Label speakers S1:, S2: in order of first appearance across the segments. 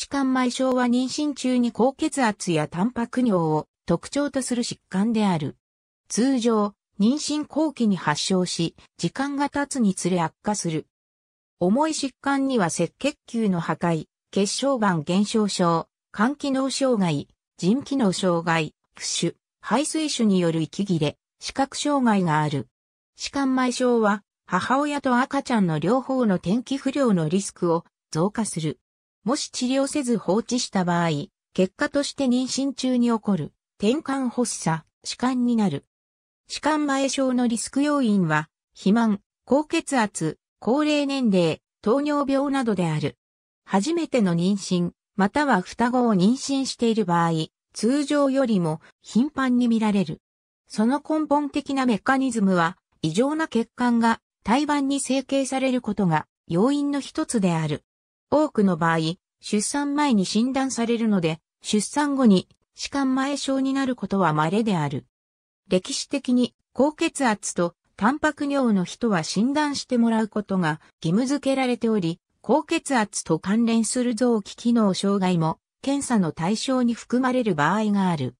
S1: 弛緩埋症は妊娠中に高血圧やタンパク尿を特徴とする疾患である。通常、妊娠後期に発症し、時間が経つにつれ悪化する。重い疾患には赤血球の破壊、血小板減少症、肝機能障害、腎機能障害、不腫、排水腫による息切れ、視覚障害がある。歯間埋症は、母親と赤ちゃんの両方の天気不良のリスクを増加する。もし治療せず放置した場合、結果として妊娠中に起こる、転換発作、弛緩になる。弛緩前症のリスク要因は、肥満、高血圧、高齢年齢、糖尿病などである。初めての妊娠、または双子を妊娠している場合、通常よりも頻繁に見られる。その根本的なメカニズムは、異常な血管が胎盤に成形されることが要因の一つである。多くの場合、出産前に診断されるので、出産後に歯間前症になることは稀である。歴史的に高血圧とタンパク尿の人は診断してもらうことが義務付けられており、高血圧と関連する臓器機能障害も検査の対象に含まれる場合がある。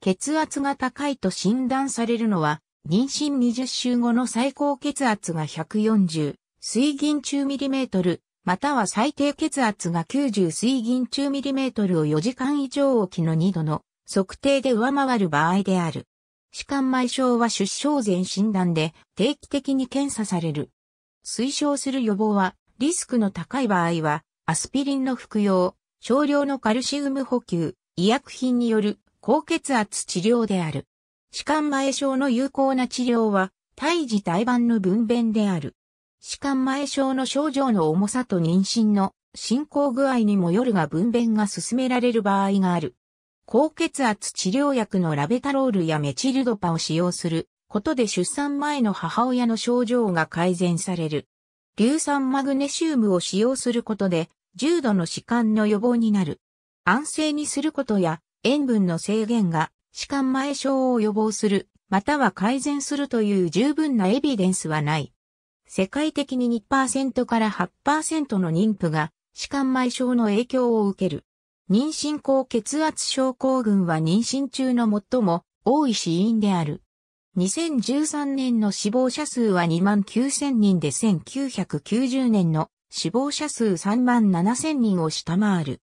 S1: 血圧が高いと診断されるのは、妊娠20週後の最高血圧が140、水銀中ミリメートル、または最低血圧が90水銀中ミリメートルを4時間以上おきの2度の測定で上回る場合である。歯間埋症は出生前診断で定期的に検査される。推奨する予防は、リスクの高い場合は、アスピリンの服用、少量のカルシウム補給、医薬品による高血圧治療である。歯間前症の有効な治療は、胎児胎盤の分娩である。歯間前症の症状の重さと妊娠の進行具合にもよるが分娩が進められる場合がある。高血圧治療薬のラベタロールやメチルドパを使用することで出産前の母親の症状が改善される。硫酸マグネシウムを使用することで重度の歯間の予防になる。安静にすることや塩分の制限が歯間前症を予防する、または改善するという十分なエビデンスはない。世界的に2%から8%の妊婦が歯間埋症の影響を受ける。妊娠高血圧症候群は妊娠中の最も多い死因である。2013年の死亡者数は2万9000人で1990年の死亡者数3万7000人を下回る。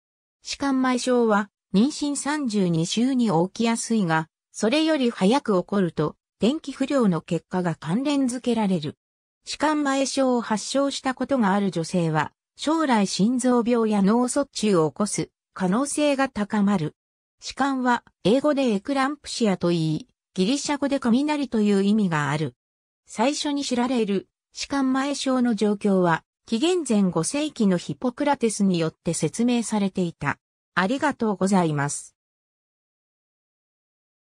S1: 歯間埋症は妊娠32週に起きやすいが、それより早く起こると、天気不良の結果が関連づけられる。歯間前症を発症したことがある女性は、将来心臓病や脳卒中を起こす可能性が高まる。歯間は英語でエクランプシアと言い、ギリシャ語で雷という意味がある。最初に知られる歯間前症の状況は、紀元前5世紀のヒポクラテスによって説明されていた。ありがとうございます。